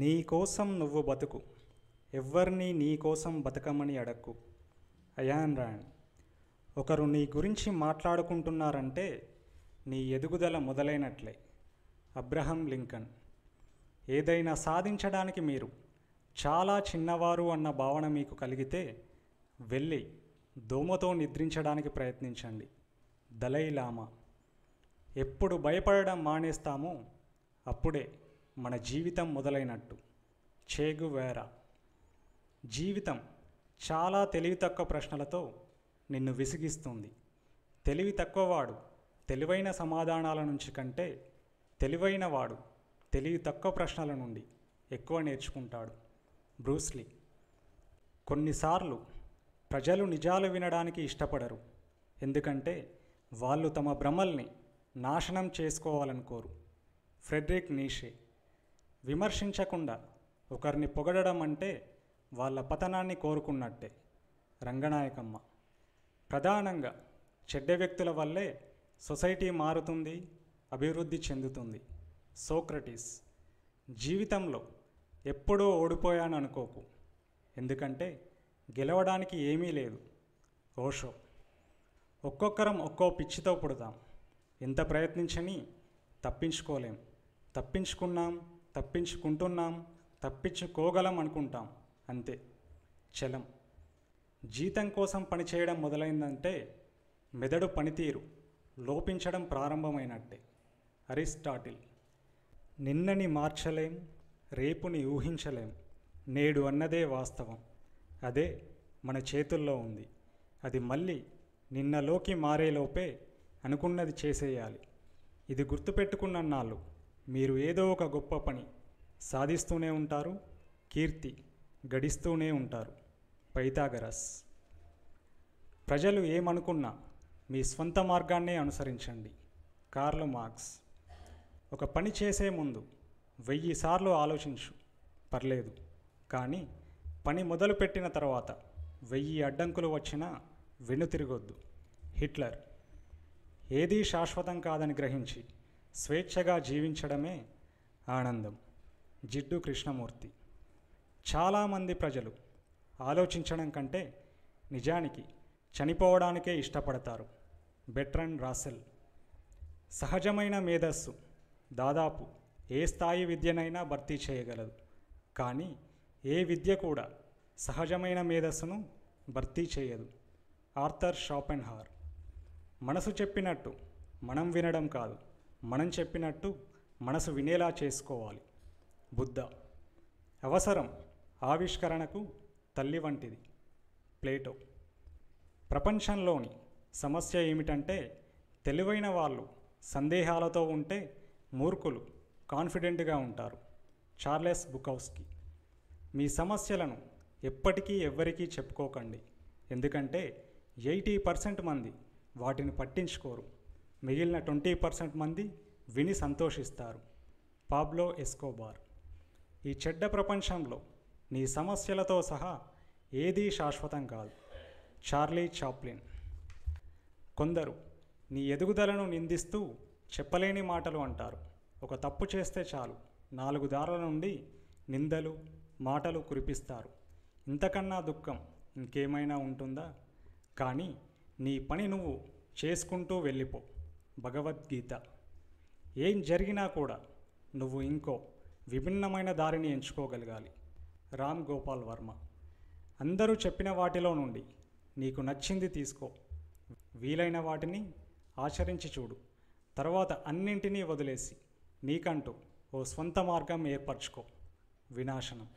నీ కోసం నువ్వు బతుకు ఎవ్వరిని నీ కోసం బతకమని అడక్కు అయాన్ రాయన్ ఒకరు నీ గురించి మాట్లాడుకుంటున్నారంటే నీ ఎదుగుదల మొదలైనట్లే అబ్రహం లింకన్ ఏదైనా సాధించడానికి మీరు చాలా చిన్నవారు అన్న భావన మీకు కలిగితే వెళ్ళి దోమతో నిద్రించడానికి ప్రయత్నించండి దలైలామా ఎప్పుడు భయపడడం మానేస్తామో అప్పుడే మన జీవితం మొదలైనట్టు చేగువేరా జీవితం చాలా తెలివి తక్కువ ప్రశ్నలతో నిన్ను విసిగిస్తుంది తెలివి తక్కువవాడు తెలివైన సమాధానాల నుంచి కంటే తెలివైన వాడు తెలివి తక్కువ ప్రశ్నల నుండి ఎక్కువ నేర్చుకుంటాడు బ్రూస్లీ కొన్నిసార్లు ప్రజలు నిజాలు వినడానికి ఇష్టపడరు ఎందుకంటే వాళ్ళు తమ భ్రమల్ని నాశనం చేసుకోవాలనుకోరు ఫ్రెడ్రిక్ నీషే విమర్శించకుండా ఒకరిని పొగడడం అంటే వాళ్ళ పతనాన్ని కోరుకున్నట్టే రంగనాయకమ్మ ప్రధానంగా చెడ్డ వ్యక్తుల వల్లే సొసైటీ మారుతుంది అభివృద్ధి చెందుతుంది సోక్రటీస్ జీవితంలో ఎప్పుడో ఓడిపోయాను అనుకోకు ఎందుకంటే గెలవడానికి ఏమీ లేదు ఓషో ఒక్కొక్కరం ఒక్కో పిచ్చితో పుడతాం ఎంత ప్రయత్నించని తప్పించుకోలేం తప్పించుకున్నాం తప్పించుకుంటున్నాం తప్పించుకోగలం అనుకుంటాం అంతే చలం జీతం కోసం పనిచేయడం మొదలైందంటే మెదడు పనితీరు లోపించడం ప్రారంభమైనట్టే అరిస్టాటిల్ నిన్నని మార్చలేం రేపుని ఊహించలేం నేడు అన్నదే వాస్తవం అదే మన చేతుల్లో ఉంది అది మళ్ళీ నిన్నలోకి మారేలోపే అనుకున్నది చేసేయాలి ఇది గుర్తుపెట్టుకున్న నాళ్ళు మీరు ఏదో ఒక గొప్ప పని సాధిస్తూనే ఉంటారు కీర్తి గడిస్తూనే ఉంటారు పైతాగరస్ ప్రజలు ఏమనుకున్నా మీ స్వంత మార్గాన్నే అనుసరించండి కార్లు మార్క్స్ ఒక పని చేసే ముందు వెయ్యిసార్లు ఆలోచించు పర్లేదు కానీ పని మొదలుపెట్టిన తర్వాత వెయ్యి అడ్డంకులు వచ్చినా వెనుతిరగొద్దు హిట్లర్ ఏదీ శాశ్వతం కాదని గ్రహించి స్వేచ్ఛగా జీవించడమే ఆనందం జిడ్డు కృష్ణమూర్తి చాలామంది ప్రజలు ఆలోచించడం కంటే నిజానికి చనిపోవడానికే ఇష్టపడతారు బెట్రన్ రాసెల్ సహజమైన మేధస్సు దాదాపు ఏ స్థాయి విద్యనైనా భర్తీ చేయగలదు కానీ ఏ విద్య కూడా సహజమైన మేధస్సును భర్తీ చేయదు ఆర్థర్ షాపెన్హార్ మనసు చెప్పినట్టు మనం వినడం కాదు మనం చెప్పినట్టు మనసు వినేలా చేసుకోవాలి బుద్ధ అవసరం ఆవిష్కరణకు తల్లి వంటిది ప్లేటో ప్రపంచంలోని సమస్య ఏమిటంటే తెలివైన వాళ్ళు సందేహాలతో ఉంటే మూర్ఖులు కాన్ఫిడెంట్గా ఉంటారు చార్లెస్ బుకౌస్కి మీ సమస్యలను ఎప్పటికీ ఎవ్వరికీ చెప్పుకోకండి ఎందుకంటే ఎయిటీ పర్సెంట్ మంది వాటిని పట్టించుకోరు మిగిలిన ట్వంటీ పర్సెంట్ మంది విని సంతోషిస్తారు పాబ్లో ఎస్కోబార్ ఈ చెడ్డ ప్రపంచంలో నీ సమస్యలతో సహా ఏదీ శాశ్వతం కాదు చార్లీ చాప్లిన్ కొందరు నీ ఎదుగుదలను నిందిస్తూ చెప్పలేని మాటలు అంటారు ఒక తప్పు చేస్తే చాలు నాలుగు దారుల నుండి నిందలు మాటలు కురిపిస్తారు ఇంతకన్నా దుఃఖం ఇంకేమైనా ఉంటుందా కానీ నీ పని నువ్వు చేసుకుంటూ వెళ్ళిపో భగవద్గీత ఏం జరిగినా కూడా నువ్వు ఇంకో విభిన్నమైన దారిని ఎంచుకోగలగాలి రామ్ గోపాల్ వర్మ అందరూ చెప్పిన వాటిలో నుండి నీకు నచ్చింది తీసుకో వీలైన వాటిని ఆచరించి చూడు తర్వాత అన్నింటినీ వదిలేసి నీకంటూ ఓ స్వంత మార్గం ఏర్పరచుకో వినాశనం